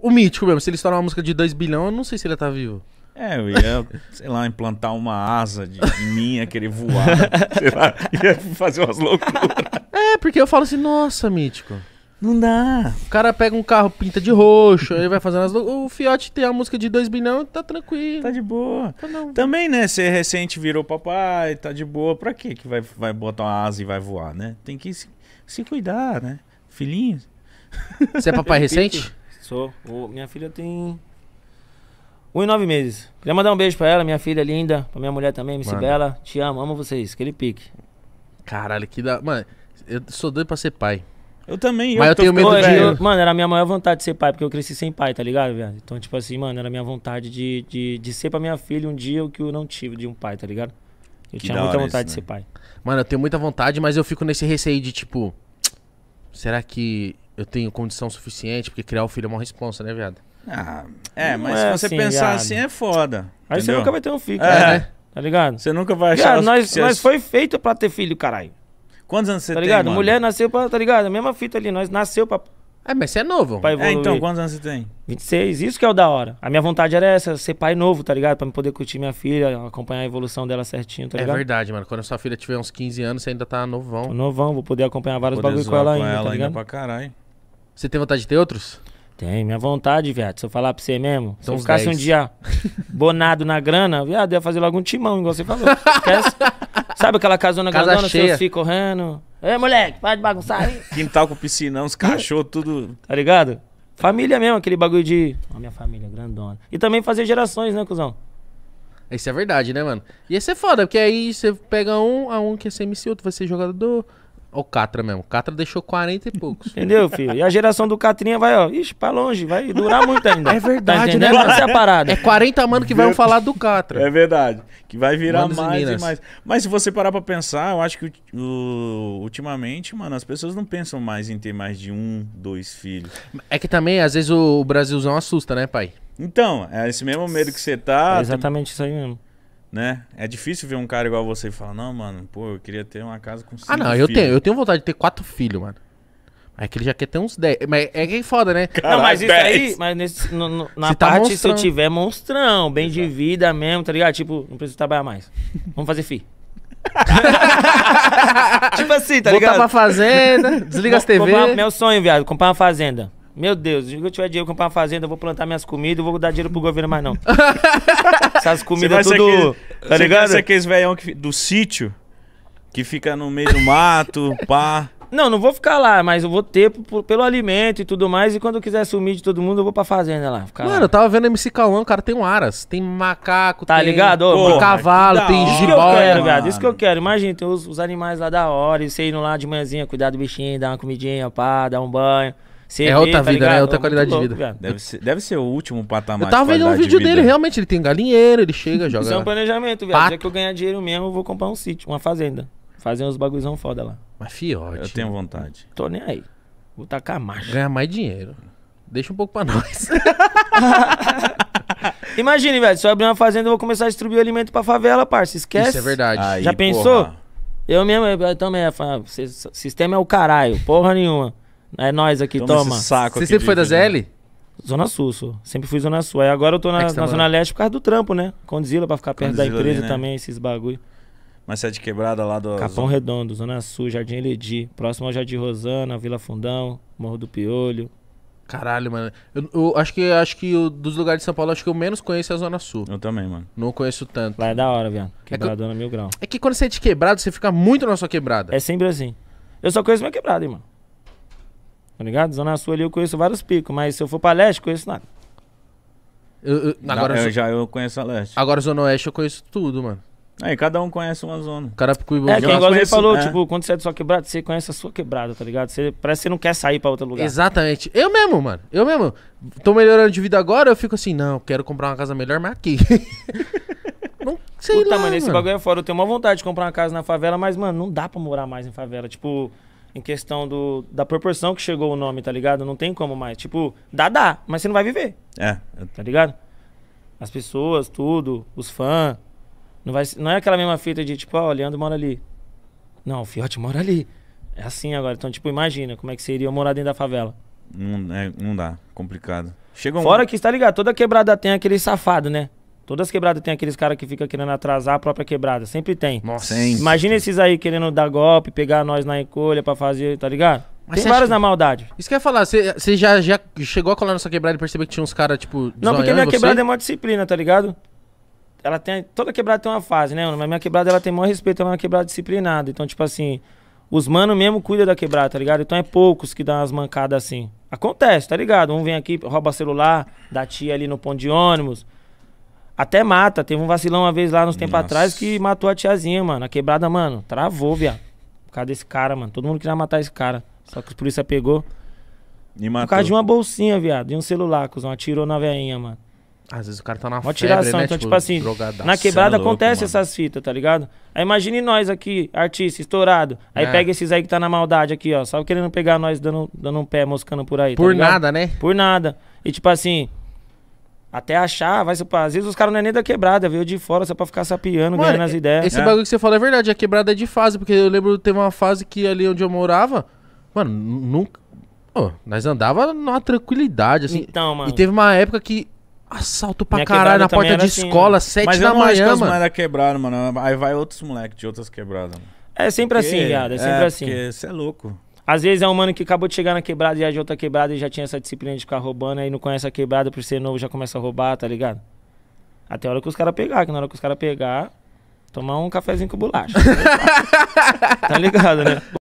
O mítico mesmo, se ele estourar uma música de 2 bilhão, eu não sei se ele ia tá vivo. É, eu ia, sei lá, implantar uma asa de, de minha, querer voar, sei lá, ia fazer umas loucuras. É, porque eu falo assim, nossa, mítico. Não dá. O cara pega um carro, pinta de roxo, ele vai fazendo as. O Fiat tem a música de 2 bilhão tá tranquilo. Tá de boa. Tá Também, né? Ser recente virou papai, tá de boa. Pra quê que vai, vai botar uma asa e vai voar, né? Tem que se, se cuidar, né? Filhinho. Você é papai recente? Sou. O, minha filha tem. Um e nove meses. Queria mandar um beijo pra ela, minha filha linda, pra minha mulher também, Miss Bela. Te amo, amo vocês. Aquele pique. Caralho, que da. Mano, eu sou doido pra ser pai. Eu também, Mas eu, eu tenho medo de... Eu, mano, era a minha maior vontade de ser pai, porque eu cresci sem pai, tá ligado, velho? Então, tipo assim, mano, era a minha vontade de, de, de ser pra minha filha um dia o que eu não tive de um pai, tá ligado? Eu que tinha muita vontade isso, de né? ser pai. Mano, eu tenho muita vontade, mas eu fico nesse receio de, tipo... Será que eu tenho condição suficiente, porque criar o filho é uma responsa, né, viado? Ah, é, mas é se você assim, pensar viado. assim é foda. Aí entendeu? você nunca vai ter um filho, é. Cara, Tá ligado? Você nunca vai achar. Cara, nós, nós foi feito pra ter filho, caralho. Quantos anos você tá tem? Mano? Mulher nasceu pra. Tá ligado? A mesma fita ali, nós nasceu pra. É, mas você é novo. Pra evoluir. É, então, quantos anos você tem? 26, isso que é o da hora. A minha vontade era essa, ser pai novo, tá ligado? Pra poder curtir minha filha, acompanhar a evolução dela certinho, tá é ligado? É verdade, mano. Quando a sua filha tiver uns 15 anos, você ainda tá novão. Tô novão, vou poder acompanhar vários bagulho com ela ainda, ela tá ligado? Ainda pra caralho. Você tem vontade de ter outros? Tem, minha vontade, viado. Se eu falar pra você mesmo, então se eu ficasse 10. um dia bonado na grana, viado, ia fazer logo um timão, igual você falou. Sabe aquela casona Casa grandona, cheia. seus filhos correndo. Ê, moleque, para de bagunçar aí. Quintal com piscinão, os cachorros, tudo. Tá ligado? Família mesmo, aquele bagulho de. Ó, oh, minha família, grandona. E também fazer gerações, né, cuzão? Isso é verdade, né, mano? Ia ser é foda, porque aí você pega um, a um que é ser MC, outro vai ser jogador, o Catra mesmo. O Catra deixou 40 e poucos. Entendeu, filho? E a geração do Catrinha vai, ó, ixi, pra longe, vai durar muito ainda. É verdade, tá né? Essa é a parada. É 40 mano que vão falar do Catra. É verdade. Que vai virar Manos mais e, e, mais. Mas se você parar pra pensar, eu acho que uh, ultimamente, mano, as pessoas não pensam mais em ter mais de um, dois filhos. É que também, às vezes, o Brasilzão assusta, né, pai? Então, é esse mesmo medo que você tá. É exatamente isso aí mesmo né? É difícil ver um cara igual você e falar, não, mano, pô, eu queria ter uma casa com cinco Ah, não, eu tenho, eu tenho vontade de ter quatro filhos, mano. É que ele já quer ter uns 10. Mas é que é foda, né? Caralho, não, mas isso 10. aí, mas nesse, no, no, na tá se parte, tá se eu tiver monstrão, bem Exato. de vida mesmo, tá ligado? Tipo, não preciso trabalhar mais. Vamos fazer fi. tipo assim, tá Voltar ligado? Comprar uma fazenda, desliga Vou, as TV. Comprar, meu sonho, viado, comprar uma fazenda. Meu Deus, se eu tiver dinheiro, comprar uma fazenda, eu vou plantar minhas comidas, eu vou dar dinheiro pro governo mais não. Essas comidas tudo. Aquele, tá ligado? Você aqueles velhão que, do sítio, que fica no meio do mato, pá. Não, não vou ficar lá, mas eu vou ter por, pelo alimento e tudo mais. E quando eu quiser sumir de todo mundo, eu vou pra fazenda lá. Mano, lá. eu tava vendo MC Calão, cara, tem um aras, tem macaco, tá tem ligado? Porra, tem cavalo, tem jiboia. Isso que eu quero, Isso que eu quero. Imagina, tem os, os, animais lá da hora, e você indo lá de manhãzinha, cuidar do bichinho, dar uma comidinha, pá, dar um banho. Você é vê, outra tá vida, né? É, é outra qualidade louco, de vida. Deve ser, deve ser o último patamar. Eu tava vendo um vídeo de dele, realmente. Ele tem galinheiro, ele chega, joga. Isso é um planejamento, velho. Já que eu ganhar dinheiro mesmo, eu vou comprar um sítio, uma fazenda. Fazer uns bagulhão foda lá. Mas fiote. Eu tenho vontade. Tô nem aí. Vou tacar marcha. Ganhar mais dinheiro. Deixa um pouco pra nós. Imagine, velho. Se eu abrir uma fazenda, eu vou começar a distribuir alimento pra favela, parça. Esquece. Isso é verdade. Aí, Já porra. pensou? Eu mesmo, eu também. Eu, ah, sistema é o caralho. Porra nenhuma. É nós aqui, toma. toma. saco Você aqui sempre foi da ZL? Zona Sul, sou. Sempre fui Zona Sul. Aí agora eu tô na, É tá na Zona Leste por causa do trampo, né? Condizila pra ficar perto da ali, empresa né? também, esses bagulho. Mas você é de quebrada lá do. Capão Redondo, Zona Sul, Jardim Eledi. Próximo ao Jardim Rosana, Vila Fundão, Morro do Piolho. Caralho, mano. Eu, eu acho que, acho que dos lugares de São Paulo, acho que eu menos conheço é a Zona Sul. Eu também, mano. Não conheço tanto. Lá é da hora, viado. É que Quebradona mil graus. É que quando você é de quebrado, você fica muito na sua quebrada. É sempre assim. Eu só conheço minha quebrada, irmão. Tá ligado? Zona Sul ali eu conheço vários picos, mas se eu for pra leste, conheço nada. Eu, eu, agora, eu já eu conheço a leste. Agora Zona Oeste eu conheço tudo, mano. Aí cada um conhece uma zona. cara É, igual você conheço- falou, é. tipo, quando você é de sua quebrada, você conhece a sua quebrada, tá ligado? Você, parece que você não quer sair pra outro lugar. Exatamente. Eu mesmo, mano. Eu mesmo. Tô melhorando de vida agora, eu fico assim, não, quero comprar uma casa melhor, mas aqui. não sei Puta, lá, mano, esse bagulho é fora. Eu tenho uma vontade de comprar uma casa na favela, mas, mano, não dá pra morar mais em favela. Tipo, em questão do, da proporção que chegou o nome, tá ligado? Não tem como mais. Tipo, dá, dá, mas você não vai viver. É. Eu... Tá ligado? As pessoas, tudo, os fãs. Não, vai, não é aquela mesma fita de tipo, ó, oh, Leandro mora ali. Não, o Fiote mora ali. É assim agora. Então, tipo, imagina como é que seria eu morar dentro da favela. Não, é, não dá, complicado. Chega um... Fora que, tá ligado? Toda quebrada tem aquele safado, né? Todas as quebradas tem aqueles caras que fica querendo atrasar a própria quebrada. Sempre tem. Nossa. Sim. Imagina esses aí querendo dar golpe, pegar nós na encolha pra fazer, tá ligado? Mas tem vários que... na maldade. Isso que eu ia falar, você já, já chegou a colar na sua quebrada e percebeu que tinha uns caras, tipo. Não, porque minha quebrada é maior disciplina, tá ligado? Ela tem. Toda quebrada tem uma fase, né, mano? Mas minha quebrada ela tem maior respeito, ela é uma quebrada disciplinada. Então, tipo assim, os manos mesmo cuidam da quebrada, tá ligado? Então é poucos que dão umas mancadas assim. Acontece, tá ligado? Um vem aqui, rouba celular, da tia ali no ponto de ônibus até mata. Teve um vacilão uma vez lá nos tempos atrás que matou a tiazinha, mano. A quebrada, mano, travou, viado. Por causa desse cara, mano. Todo mundo queria matar esse cara. Só que os polícia pegou. E matou. Por causa de uma bolsinha, viado. De um celular, cuzão. Atirou na veinha, mano. Às vezes o cara tá na Uma febre, tiração. né? Então, tipo, tipo assim, drogadaço. na quebrada é louco, acontece mano. essas fitas, tá ligado? Aí imagine nós aqui, artista, estourado. Aí É. pega esses aí que tá na maldade aqui, ó. Só querendo pegar nós dando, dando um pé, moscando por aí. tá Por nada, né? Por nada. E tipo assim, até achar, vai ser. Às vezes os caras não é nem da quebrada, veio de fora só pra ficar sapiando, ganhando as ideias. Esse é. bagulho que você fala é verdade, a quebrada é de fase, porque eu lembro teve uma fase que ali onde eu morava. Mano, nunca. Pô, nós andava numa tranquilidade, assim. Então, mano. E teve uma época que assalto pra Minha caralho na porta de assim, escola, sete né? da manhã. Mas eu não acho mano. quebraram, mano. Aí vai outros moleques de outras quebradas, mano. É sempre porque... assim, viado. É, é sempre é, assim. Você é louco. Às vezes é um mano que acabou de chegar na quebrada e é de outra quebrada e já tinha essa disciplina de ficar roubando, aí não conhece a quebrada por ser novo, já começa a roubar, tá ligado? Até a hora que os caras pegar, que na hora que os caras pegar, tomar um cafezinho com bolacha. tá ligado, né?